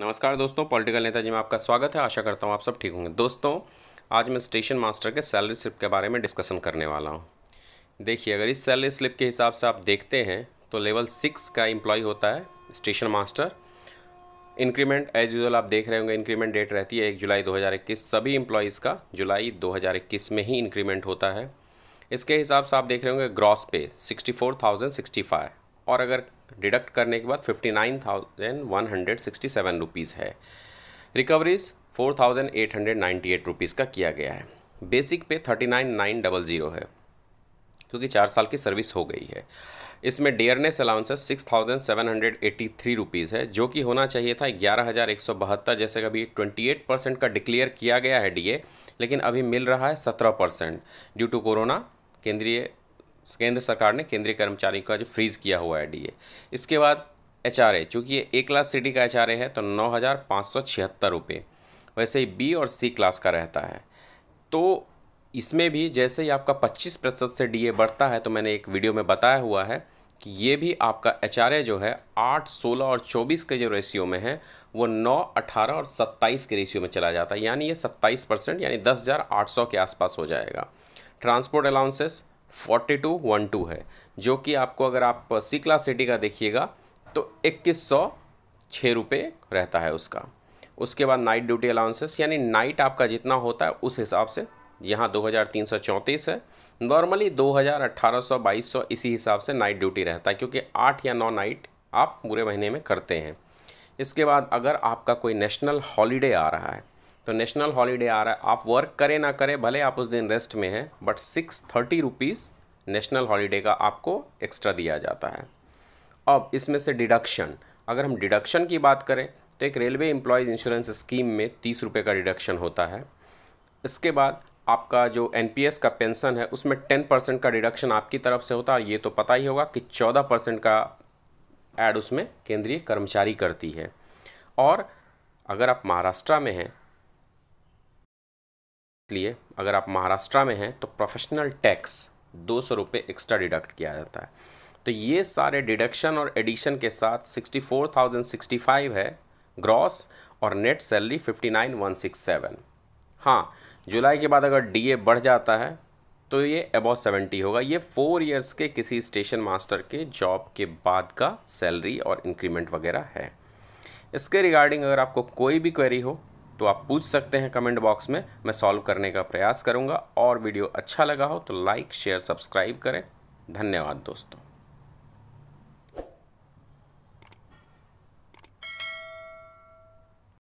नमस्कार दोस्तों पॉलिटिकल नेताजी में आपका स्वागत है आशा करता हूँ आप सब ठीक होंगे दोस्तों आज मैं स्टेशन मास्टर के सैलरी स्लिप के बारे में डिस्कशन करने वाला हूँ देखिए अगर इस सैलरी स्लिप के हिसाब से आप देखते हैं तो लेवल सिक्स का एम्प्लॉय होता है station master increment as usual आप देख रहे होंगे इंक्रीमेंट डेट रहती है एक जुलाई दो सभी इम्प्लॉयज़ का जुलाई दो में ही इंक्रीमेंट होता है इसके हिसाब से आप देख रहे होंगे ग्रॉस पे सिक्सटी और अगर डिडक्ट करने के बाद fifty nine thousand one hundred sixty seven rupees है recoveries four thousand eight hundred ninety eight rupees का किया गया है basic pay thirty nine nine double zero है क्योंकि चार साल की सर्विस हो गई है इसमें dearness allowances six thousand seven hundred eighty three rupees है जो कि होना चाहिए था ग्यारह हज़ार एक सौ बहत्तर जैसे कभी ट्वेंटी एट परसेंट का डिक्लेयर किया गया है डीए लेकिन अभी मिल रहा है सत्रह परसेंट ड्यू टू कोरोना केंद्रीय केंद्र सरकार ने केंद्रीय कर्मचारी का जो फ्रीज़ किया हुआ है डीए इसके बाद एच आर ए चूँकि ये ए क्लास सिटी का एच आर ए है तो नौ हज़ार पाँच सौ छिहत्तर रुपये वैसे ही बी और सी क्लास का रहता है तो इसमें भी जैसे ही आपका पच्चीस प्रतिशत से डी ए बढ़ता है तो मैंने एक वीडियो में बताया हुआ है कि ये भी आपका एच आर ए जो है आठ सोलह और चौबीस के जो रेशियो में है वो नौ अठारह और सत्ताईस के रेशियो में चला जाता है यानी ये सत्ताईस परसेंट यानी दस हज़ार आठ सौ के आसपास हो जाएगा transport allowances forty two one two है जो कि आपको अगर आप सी क्लास सिटी का देखिएगा तो इक्कीस सौ छः रुपये रहता है उसका उसके बाद नाइट ड्यूटी अलाउंसेस यानी नाइट आपका जितना होता है उस हिसाब से यहाँ दो हज़ार तीन सौ चौंतीस है नॉर्मली दो हज़ार अट्ठारह सौ बाईस सौ इसी हिसाब से नाइट ड्यूटी रहता है क्योंकि आठ या नौ नाइट आप पूरे महीने में करते हैं इसके बाद अगर आपका कोई नेशनल हॉलीडे आ रहा है तो नेशनल हॉलीडे आ रहा है आप वर्क करें ना करें भले आप उस दिन रेस्ट में हैं but six thirty rupees national holiday का आपको एक्स्ट्रा दिया जाता है अब इसमें से डिडक्शन अगर हम डिडक्शन की बात करें तो एक रेलवे एम्प्लॉयज़ इंश्योरेंस स्कीम में तीस रुपये का डिडक्शन होता है इसके बाद आपका जो एन का पेंशन है उसमें टेन परसेंट का डिडक्शन आपकी तरफ से होता है ये तो पता ही होगा कि चौदह परसेंट का ऐड उसमें केंद्रीय कर्मचारी करती है और अगर आप महाराष्ट्र में हैं इसलिए अगर आप महाराष्ट्र में हैं तो प्रोफेशनल टैक्स दो सौ रुपये एक्स्ट्रा डिडक्ट किया जाता है तो ये सारे डिडक्शन और एडिशन के साथ sixty four thousand sixty five है ग्रॉस और net salary fifty nine one six seven हाँ जुलाई के बाद अगर डीए बढ़ जाता है तो ये अबाउट सेवेंटी होगा ये फोर इयर्स के किसी स्टेशन मास्टर के जॉब के बाद का सैलरी और इंक्रीमेंट वगैरह है इसके रिगार्डिंग अगर आपको कोई भी क्वेरी हो तो आप पूछ सकते हैं कमेंट बॉक्स में मैं सॉल्व करने का प्रयास करूँगा और वीडियो अच्छा लगा हो तो लाइक शेयर सब्सक्राइब करें धन्यवाद दोस्तों